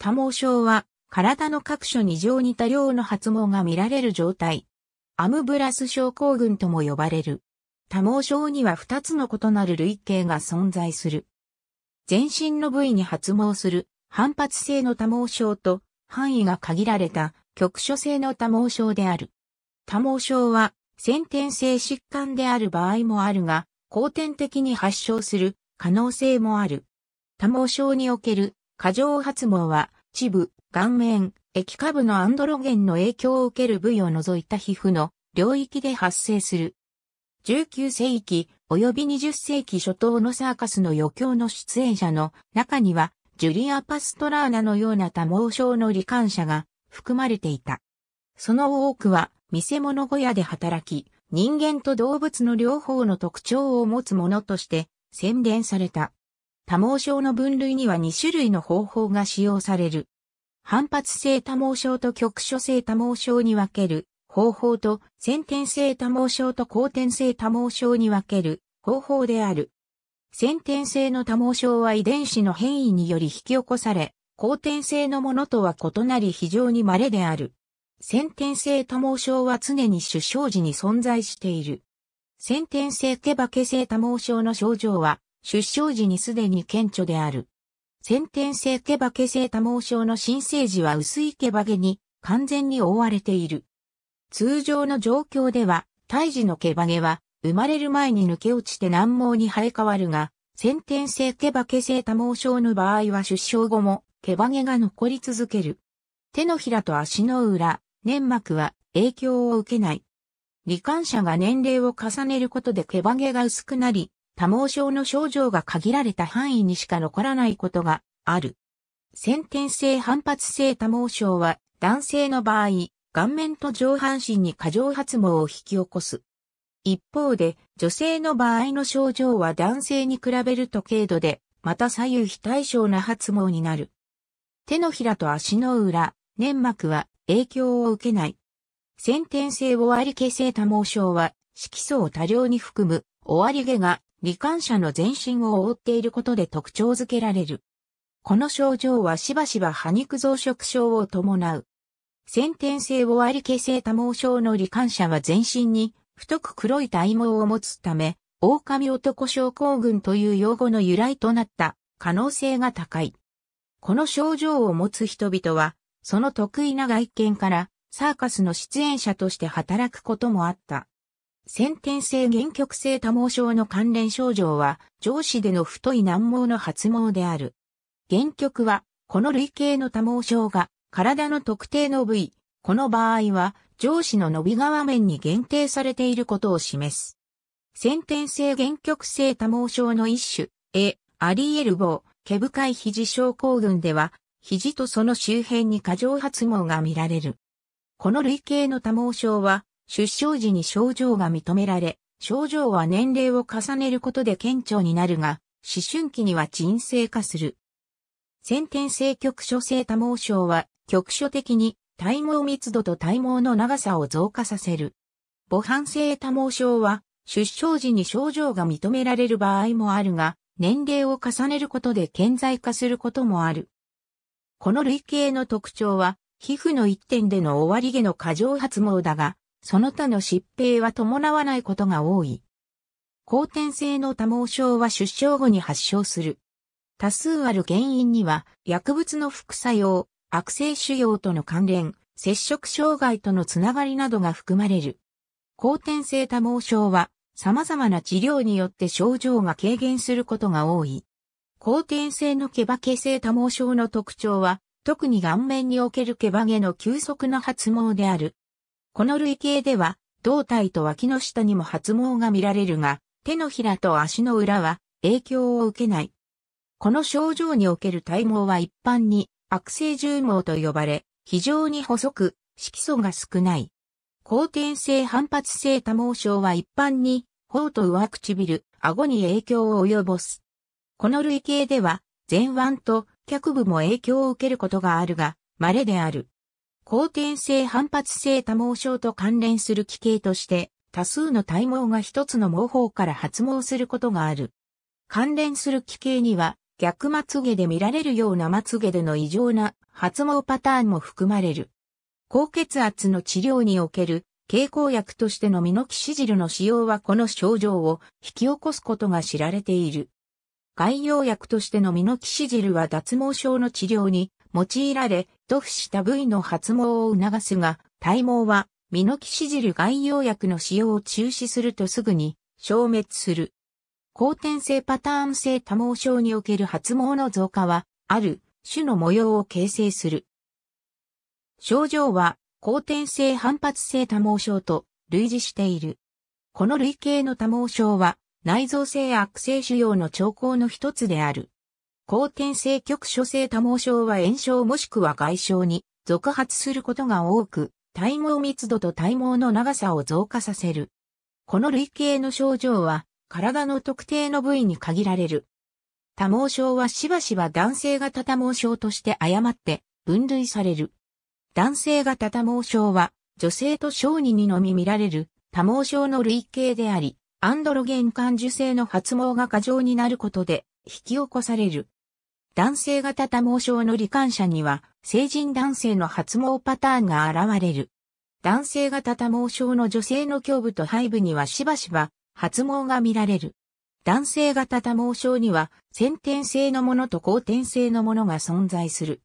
多毛症は、体の各所に常に多量の発毛が見られる状態。アムブラス症候群とも呼ばれる。多毛症には2つの異なる類型が存在する。全身の部位に発毛する反発性の多毛症と範囲が限られた局所性の多毛症である。多毛症は先天性疾患である場合もあるが、後天的に発症する可能性もある。多毛症における過剰発毛は、チブ、顔面、液下部のアンドロゲンの影響を受ける部位を除いた皮膚の領域で発生する。19世紀及び20世紀初頭のサーカスの余興の出演者の中には、ジュリア・パストラーナのような多毛症の罹患者が含まれていた。その多くは、見せ物小屋で働き、人間と動物の両方の特徴を持つものとして宣伝された。多毛症の分類には2種類の方法が使用される。反発性多毛症と局所性多毛症に分ける方法と先天性多毛症と後天性多毛症に分ける方法である。先天性の多毛症は遺伝子の変異により引き起こされ、後天性のものとは異なり非常に稀である。先天性多毛症は常に出生時に存在している。先天性ケバケ性多毛症の症状は、出生時にすでに顕著である。先天性毛化ケ性多毛症の新生児は薄い毛バ毛に完全に覆われている。通常の状況では、胎児の毛バゲは、生まれる前に抜け落ちて難毛に生え変わるが、先天性毛化ケ性多毛症の場合は出生後も毛バゲが残り続ける。手のひらと足の裏、粘膜は影響を受けない。罹患者が年齢を重ねることで毛羽ゲが薄くなり、多毛症の症状が限られた範囲にしか残らないことがある。先天性反発性多毛症は男性の場合、顔面と上半身に過剰発毛を引き起こす。一方で、女性の場合の症状は男性に比べると軽度で、また左右非対称な発毛になる。手のひらと足の裏、粘膜は影響を受けない。先天性終わり形性多毛症は、色素を多量に含む終わり毛が罹患者の全身を覆っていることで特徴づけられる。この症状はしばしば破肉増殖症を伴う。先天性をあり形成多毛症の罹患者は全身に太く黒い体毛を持つため、狼男症候群という用語の由来となった可能性が高い。この症状を持つ人々は、その得意な外見からサーカスの出演者として働くこともあった。先天性限局性多毛症の関連症状は、上肢での太い難毛の発毛である。原曲は、この類型の多毛症が、体の特定の部位、この場合は、上肢の伸び側面に限定されていることを示す。先天性限局性多毛症の一種、A、アリエルボー、毛深い肘症候群では、肘とその周辺に過剰発毛が見られる。この類型の多毛症は、出生時に症状が認められ、症状は年齢を重ねることで顕著になるが、思春期には沈静化する。先天性局所性多毛症は、局所的に体毛密度と体毛の長さを増加させる。母反性多毛症は、出生時に症状が認められる場合もあるが、年齢を重ねることで顕在化することもある。この類型の特徴は、皮膚の一点での終わり毛の過剰発毛だが、その他の疾病は伴わないことが多い。後天性の多毛症は出生後に発症する。多数ある原因には、薬物の副作用、悪性腫瘍との関連、接触障害とのつながりなどが含まれる。後天性多毛症は、様々な治療によって症状が軽減することが多い。後天性の毛化け性多毛症の特徴は、特に顔面における毛化毛の急速な発毛である。この類型では、胴体と脇の下にも発毛が見られるが、手のひらと足の裏は影響を受けない。この症状における体毛は一般に悪性重毛と呼ばれ、非常に細く、色素が少ない。後天性反発性多毛症は一般に、頬と上唇、顎に影響を及ぼす。この類型では、前腕と脚部も影響を受けることがあるが、稀である。後天性反発性多毛症と関連する奇形として、多数の体毛が一つの毛包から発毛することがある。関連する奇形には、逆まつげで見られるようなまつげでの異常な発毛パターンも含まれる。高血圧の治療における経口薬としてのミノキシジルの使用はこの症状を引き起こすことが知られている。外用薬としてのミノキシジルは脱毛症の治療に用いられ、塗布した部位の発毛を促すが、体毛は、ミノキシジル外用薬の使用を中止するとすぐに消滅する。後天性パターン性多毛症における発毛の増加は、ある種の模様を形成する。症状は、後天性反発性多毛症と類似している。この類型の多毛症は、内臓性悪性腫瘍の兆候の一つである。後天性局所性多毛症は炎症もしくは外傷に続発することが多く、体毛密度と体毛の長さを増加させる。この類型の症状は、体の特定の部位に限られる。多毛症はしばしば男性型多毛症として誤って分類される。男性型多毛症は女性と小児にのみ見られる多毛症の類型であり、アンドロゲン感受性の発毛が過剰になることで引き起こされる。男性型多毛症の罹患者には、成人男性の発毛パターンが現れる。男性型多毛症の女性の胸部と背部にはしばしば発毛が見られる。男性型多毛症には先天性のものと後天性のものが存在する。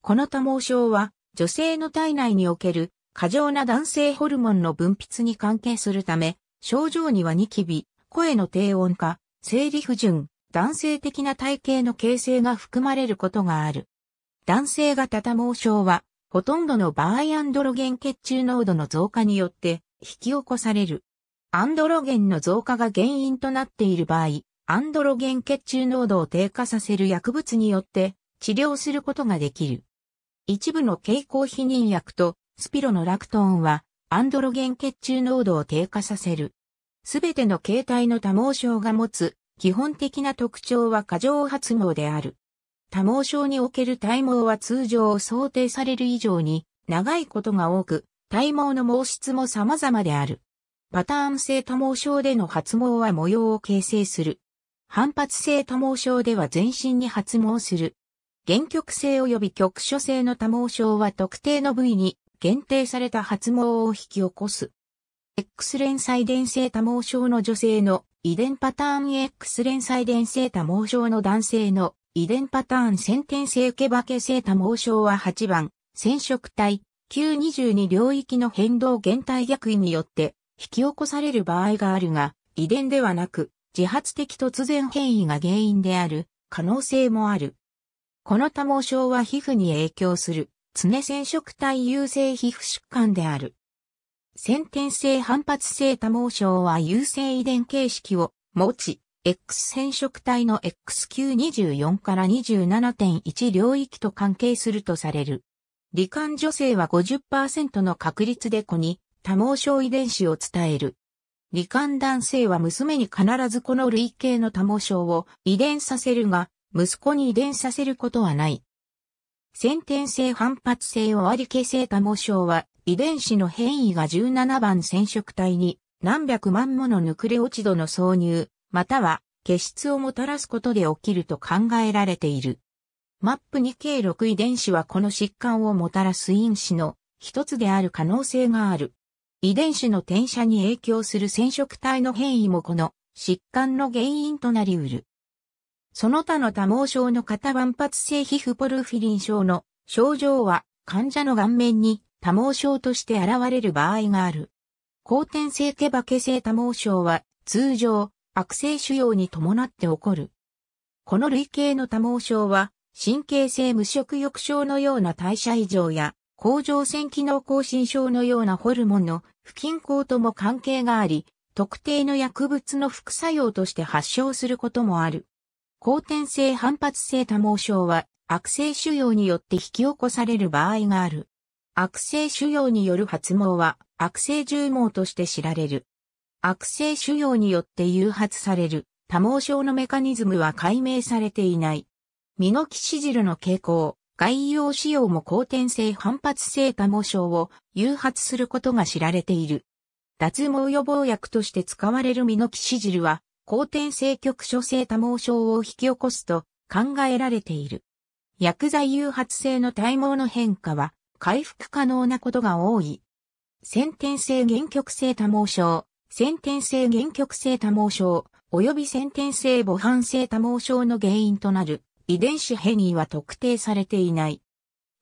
この多毛症は女性の体内における過剰な男性ホルモンの分泌に関係するため、症状にはニキビ、声の低音化、生理不順、男性的な体型の形成が含まれることがある。男性型多毛症は、ほとんどの場合アンドロゲン血中濃度の増加によって引き起こされる。アンドロゲンの増加が原因となっている場合、アンドロゲン血中濃度を低下させる薬物によって治療することができる。一部の経口避妊薬とスピロのラクトーンはアンドロゲン血中濃度を低下させる。すべての形態の多毛症が持つ基本的な特徴は過剰発毛である。多毛症における体毛は通常想定される以上に長いことが多く、体毛の毛質も様々である。パターン性多毛症での発毛は模様を形成する。反発性多毛症では全身に発毛する。原曲性及び局所性の多毛症は特定の部位に限定された発毛を引き起こす。X 連載伝性多毛症の女性の遺伝パターン X 連載伝性多毛症の男性の遺伝パターン先天性受け化け性多毛症は8番、染色体9 2 2領域の変動減体逆位によって引き起こされる場合があるが、遺伝ではなく自発的突然変異が原因である可能性もある。この多毛症は皮膚に影響する常染色体優性皮膚疾患である。先天性反発性多毛症は優性遺伝形式を持ち、X 染色体の XQ24 から27.1領域と関係するとされる。罹患女性は50%の確率で子に多毛症遺伝子を伝える。罹患男性は娘に必ずこの類型の多毛症を遺伝させるが、息子に遺伝させることはない。先天性反発性を割り形成多毛症は、遺伝子の変異が17番染色体に何百万ものヌクレオチドの挿入、または血質をもたらすことで起きると考えられている。MAP2K6 遺伝子はこの疾患をもたらす因子の一つである可能性がある。遺伝子の転写に影響する染色体の変異もこの疾患の原因となり得る。その他の多毛症の型万発性皮膚ポルフィリン症の症状は患者の顔面に多毛症として現れる場合がある。後天性毛化け性多毛症は通常悪性腫瘍に伴って起こる。この類型の多毛症は神経性無色欲症のような代謝異常や甲状腺機能亢進症のようなホルモンの不均衡とも関係があり、特定の薬物の副作用として発症することもある。後天性反発性多毛症は悪性腫瘍によって引き起こされる場合がある。悪性腫瘍による発毛は悪性重毛として知られる。悪性腫瘍によって誘発される多毛症のメカニズムは解明されていない。ミノキシジルの傾向、外用使用も後天性反発性多毛症を誘発することが知られている。脱毛予防薬として使われるミノキシジルは、後天性局所性多毛症を引き起こすと考えられている。薬剤誘発性の体毛の変化は、回復可能なことが多い。先天性限極性多毛症、先天性限極性多毛症、及び先天性母反性多毛症の原因となる遺伝子変異は特定されていない。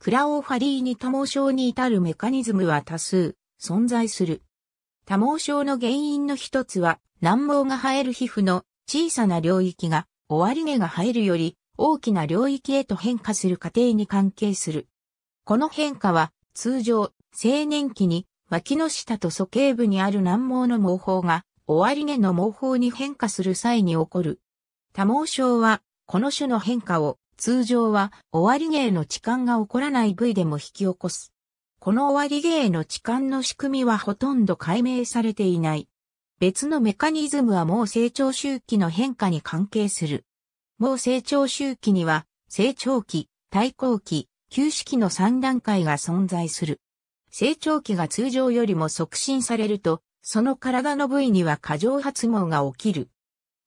クラオファリーニ多毛症に至るメカニズムは多数存在する。多毛症の原因の一つは、軟毛が生える皮膚の小さな領域が終わり毛が生えるより大きな領域へと変化する過程に関係する。この変化は通常青年期に脇の下と鼠径部にある難毛の毛包が終値の毛包に変化する際に起こる。多毛症はこの種の変化を通常は終値への痴漢が起こらない部位でも引き起こす。この終わり毛への痴漢の仕組みはほとんど解明されていない。別のメカニズムはもう成長周期の変化に関係する。もう成長周期には成長期、対抗期、旧式の3段階が存在する。成長期が通常よりも促進されると、その体の部位には過剰発毛が起きる。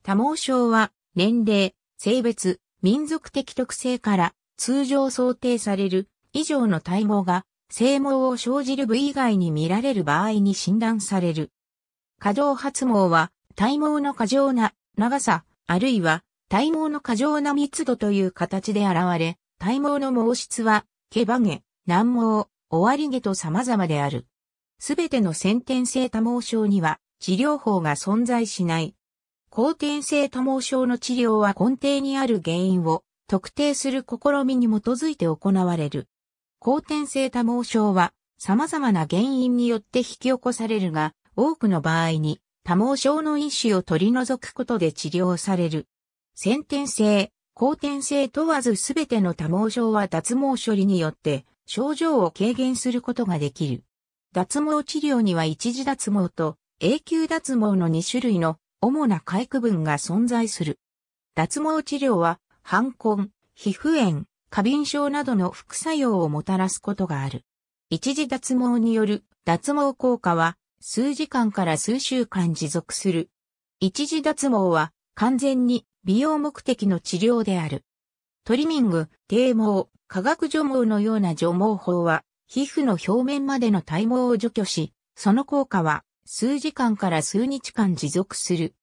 多毛症は、年齢、性別、民族的特性から通常想定される以上の体毛が性毛を生じる部位以外に見られる場合に診断される。過剰発毛は体毛の過剰な長さあるいは体毛の過剰な密度という形で現れ、体毛の毛質は、毛羽毛、軟毛、終わり毛と様々である。すべての先天性多毛症には治療法が存在しない。後天性多毛症の治療は根底にある原因を特定する試みに基づいて行われる。後天性多毛症は様々な原因によって引き起こされるが、多くの場合に多毛症の因子を取り除くことで治療される。先天性後天性問わずすべての多毛症は脱毛処理によって症状を軽減することができる。脱毛治療には一時脱毛と永久脱毛の2種類の主な回区分が存在する。脱毛治療は、反根、皮膚炎、過敏症などの副作用をもたらすことがある。一時脱毛による脱毛効果は数時間から数週間持続する。一時脱毛は完全に美容目的の治療である。トリミング、低毛、化学除毛のような除毛法は、皮膚の表面までの体毛を除去し、その効果は数時間から数日間持続する。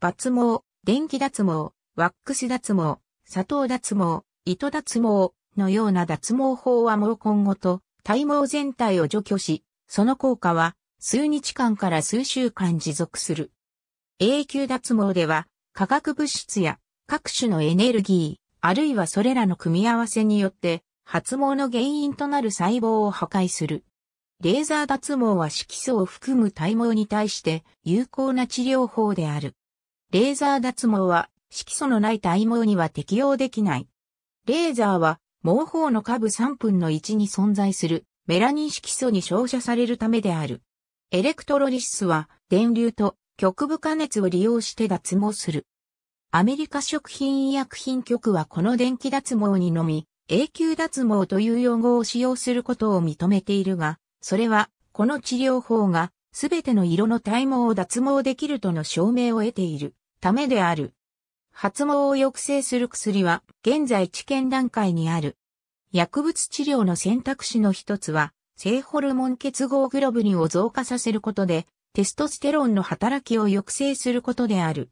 抜毛、電気脱毛、ワックス脱毛、砂糖脱毛、糸脱毛のような脱毛法は毛根ごと体毛全体を除去し、その効果は数日間から数週間持続する。永久脱毛では化学物質や各種のエネルギー、あるいはそれらの組み合わせによって発毛の原因となる細胞を破壊する。レーザー脱毛は色素を含む体毛に対して有効な治療法である。レーザー脱毛は色素のない体毛には適用できない。レーザーは毛包の下部3分の1に存在するメラニン色素に照射されるためである。エレクトロリシスは電流と局部加熱を利用して脱毛する。アメリカ食品医薬品局はこの電気脱毛にのみ、永久脱毛という用語を使用することを認めているが、それは、この治療法が、すべての色の体毛を脱毛できるとの証明を得ているためである。発毛を抑制する薬は、現在治験段階にある。薬物治療の選択肢の一つは、性ホルモン結合グロブリンを増加させることで、テストステロンの働きを抑制することである。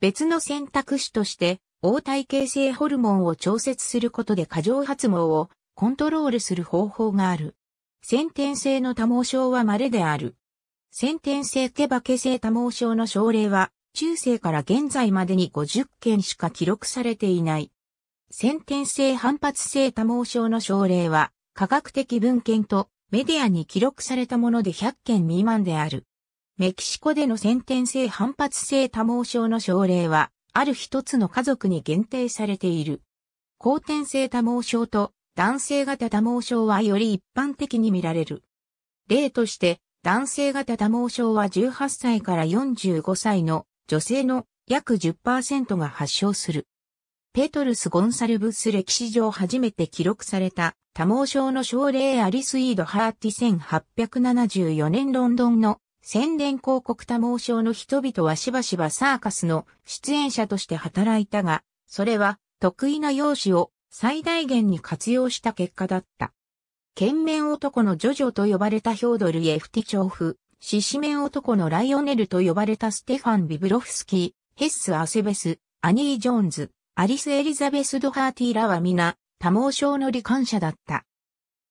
別の選択肢として、応体形成ホルモンを調節することで過剰発毛をコントロールする方法がある。先天性の多毛症は稀である。先天性ケバケ性多毛症の症例は、中世から現在までに50件しか記録されていない。先天性反発性多毛症の症例は、科学的文献とメディアに記録されたもので100件未満である。メキシコでの先天性反発性多毛症の症例は、ある一つの家族に限定されている。後天性多毛症と男性型多毛症はより一般的に見られる。例として、男性型多毛症は18歳から45歳の女性の約10%が発症する。ペトルス・ゴンサルブス歴史上初めて記録された多毛症の症例アリス・イード・ハーティ1874年ロンドンの宣伝広告多毛症の人々はしばしばサーカスの出演者として働いたが、それは得意な容姿を最大限に活用した結果だった。懸面男のジョジョと呼ばれたヒョードル・エフティチョーフ、獅子面男のライオネルと呼ばれたステファン・ビブロフスキー、ヘッス・アセベス、アニー・ジョーンズ、アリス・エリザベス・ドハーティーらは皆、多毛症の罹患者だった。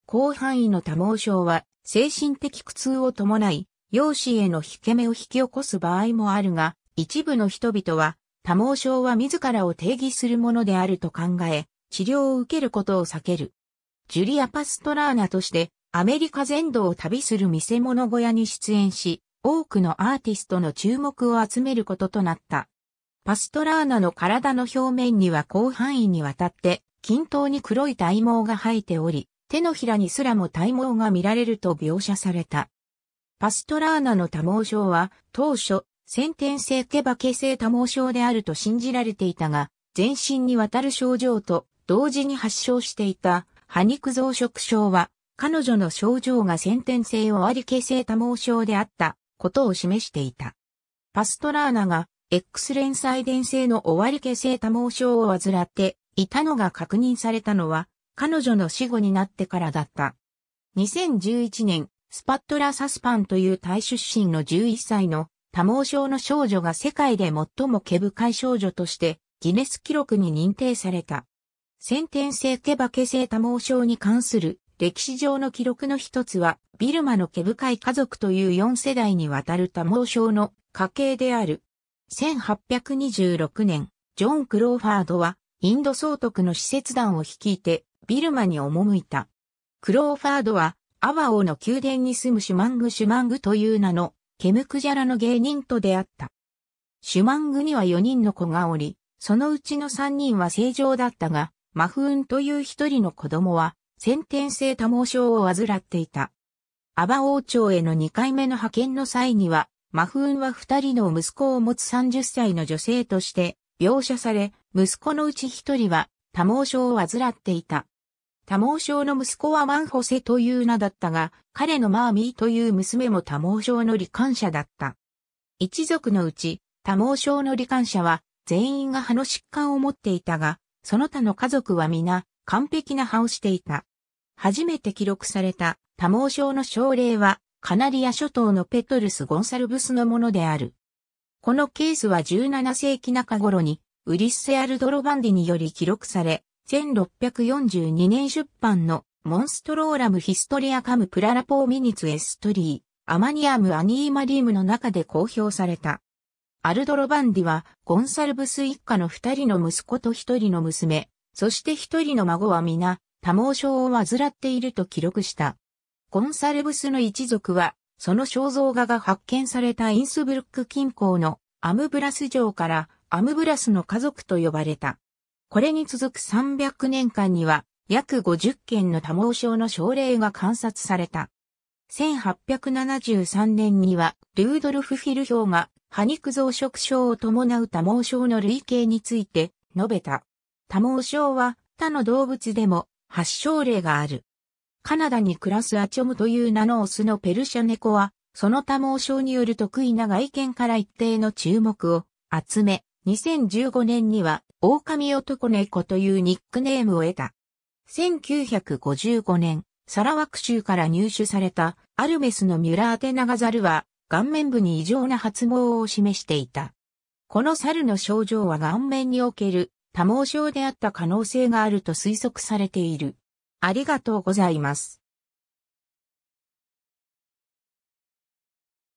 広範囲の多毛症は、精神的苦痛を伴い、容姿への引け目を引き起こす場合もあるが、一部の人々は、多毛症は自らを定義するものであると考え、治療を受けることを避ける。ジュリア・パストラーナとして、アメリカ全土を旅する見せ物小屋に出演し、多くのアーティストの注目を集めることとなった。パストラーナの体の表面には広範囲にわたって、均等に黒い体毛が生えており、手のひらにすらも体毛が見られると描写された。パストラーナの多毛症は、当初、先天性ケバケ性多毛症であると信じられていたが、全身にわたる症状と同時に発症していた、歯肉増殖症は、彼女の症状が先天性終わり形成多毛症であったことを示していた。パストラーナが X 連載伝性の終わり形成多毛症を患っていたのが確認されたのは彼女の死後になってからだった。2011年スパットラ・サスパンというタイ出身の11歳の多毛症の少女が世界で最も毛深い少女としてギネス記録に認定された。先天性毛化け性多毛症に関する歴史上の記録の一つはビルマの毛深い家族という4世代にわたる多毛症の家系である。1826年、ジョン・クローファードはインド総督の施設団を率いてビルマに赴いた。クローファードはアワオの宮殿に住むシュマング・シュマングという名の、ケムクジャラの芸人と出会った。シュマングには4人の子がおり、そのうちの3人は正常だったが、マフーンという一人の子供は、先天性多毛症を患っていた。アバ王朝への2回目の派遣の際には、マフーンは2人の息子を持つ30歳の女性として、描写され、息子のうち1人は多毛症を患っていた。多毛症の息子はマンホセという名だったが、彼のマーミーという娘も多毛症の罹患者だった。一族のうち、多毛症の罹患者は全員が歯の疾患を持っていたが、その他の家族は皆完璧な歯をしていた。初めて記録された多毛症の症例はカナリア諸島のペトルス・ゴンサルブスのものである。このケースは17世紀中頃にウリッセ・アルドロバンディにより記録され、1642年出版のモンストローラムヒストリアカムプララポーミニツエストリー、アマニアムアニーマリウムの中で公表された。アルドロバンディは、ゴンサルブス一家の二人の息子と一人の娘、そして一人の孫は皆、多毛症を患っていると記録した。ゴンサルブスの一族は、その肖像画が発見されたインスブルック近郊のアムブラス城からアムブラスの家族と呼ばれた。これに続く300年間には約50件の多毛症の症例が観察された。1873年にはルードルフ・フィルヒョウが歯肉増殖症を伴う多毛症の類型について述べた。多毛症は他の動物でも発症例がある。カナダに暮らすアチョムという名のオスのペルシャ猫は、その多毛症による得意な外見から一定の注目を集め、2015年には、狼男猫というニックネームを得た。1955年、サラワク州から入手されたアルメスのミュラーテナガザルは、顔面部に異常な発毛を示していた。この猿の症状は顔面における多毛症であった可能性があると推測されている。ありがとうございます。